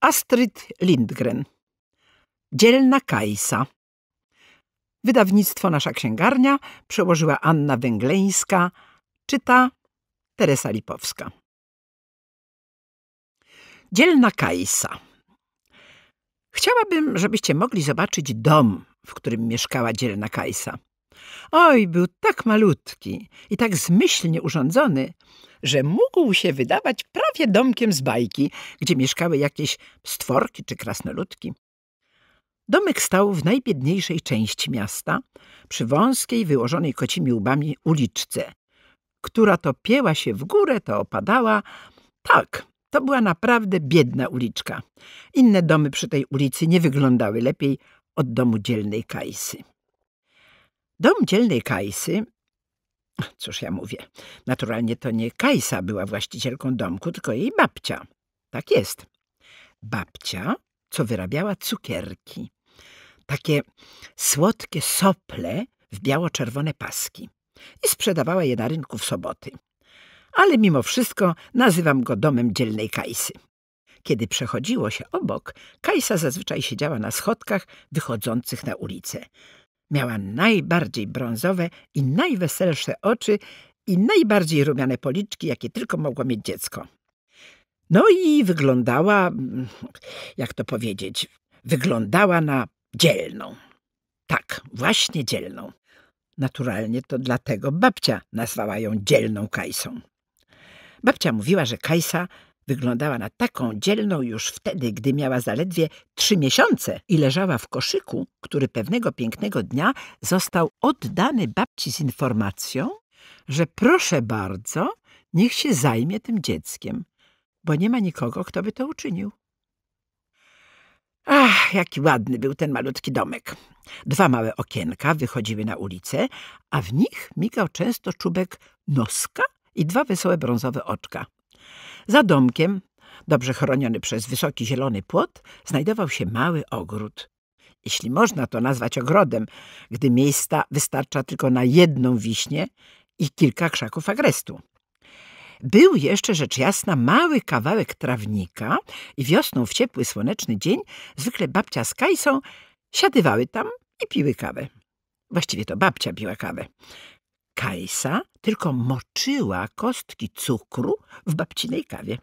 Astrid Lindgren. Dzielna Kajsa. Wydawnictwo Nasza Księgarnia przełożyła Anna Węgleńska, czyta Teresa Lipowska. Dzielna Kajsa. Chciałabym, żebyście mogli zobaczyć dom, w którym mieszkała dzielna Kajsa. Oj, był tak malutki i tak zmyślnie urządzony, że mógł się wydawać prawie domkiem z bajki, gdzie mieszkały jakieś stworki czy krasnoludki. Domek stał w najbiedniejszej części miasta, przy wąskiej, wyłożonej kocimi łbami uliczce, która to pieła się w górę, to opadała. Tak, to była naprawdę biedna uliczka. Inne domy przy tej ulicy nie wyglądały lepiej od domu dzielnej Kajsy. Dom dzielnej Kajsy Cóż ja mówię, naturalnie to nie Kajsa była właścicielką domku, tylko jej babcia. Tak jest. Babcia, co wyrabiała cukierki. Takie słodkie sople w biało-czerwone paski. I sprzedawała je na rynku w soboty. Ale mimo wszystko nazywam go domem dzielnej Kajsy. Kiedy przechodziło się obok, Kajsa zazwyczaj siedziała na schodkach wychodzących na ulicę, Miała najbardziej brązowe i najweselsze oczy i najbardziej rumiane policzki, jakie tylko mogło mieć dziecko. No i wyglądała, mm, jak to powiedzieć, wyglądała na dzielną. Tak, właśnie dzielną. Naturalnie to dlatego babcia nazwała ją dzielną Kajsą. Babcia mówiła, że Kajsa Wyglądała na taką dzielną już wtedy, gdy miała zaledwie trzy miesiące i leżała w koszyku, który pewnego pięknego dnia został oddany babci z informacją, że proszę bardzo, niech się zajmie tym dzieckiem, bo nie ma nikogo, kto by to uczynił. Ach, jaki ładny był ten malutki domek. Dwa małe okienka wychodziły na ulicę, a w nich migał często czubek noska i dwa wesołe brązowe oczka. Za domkiem, dobrze chroniony przez wysoki zielony płot, znajdował się mały ogród. Jeśli można to nazwać ogrodem, gdy miejsca wystarcza tylko na jedną wiśnię i kilka krzaków agrestu. Był jeszcze rzecz jasna mały kawałek trawnika i wiosną w ciepły, słoneczny dzień zwykle babcia z Kajsą siadywały tam i piły kawę. Właściwie to babcia piła kawę. Kajsa tylko moczyła kostki cukru w babcinej kawie.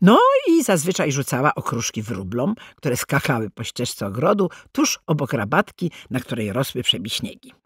No i zazwyczaj rzucała okruszki wróblom, które skakały po ścieżce ogrodu tuż obok rabatki, na której rosły przebiśniegi.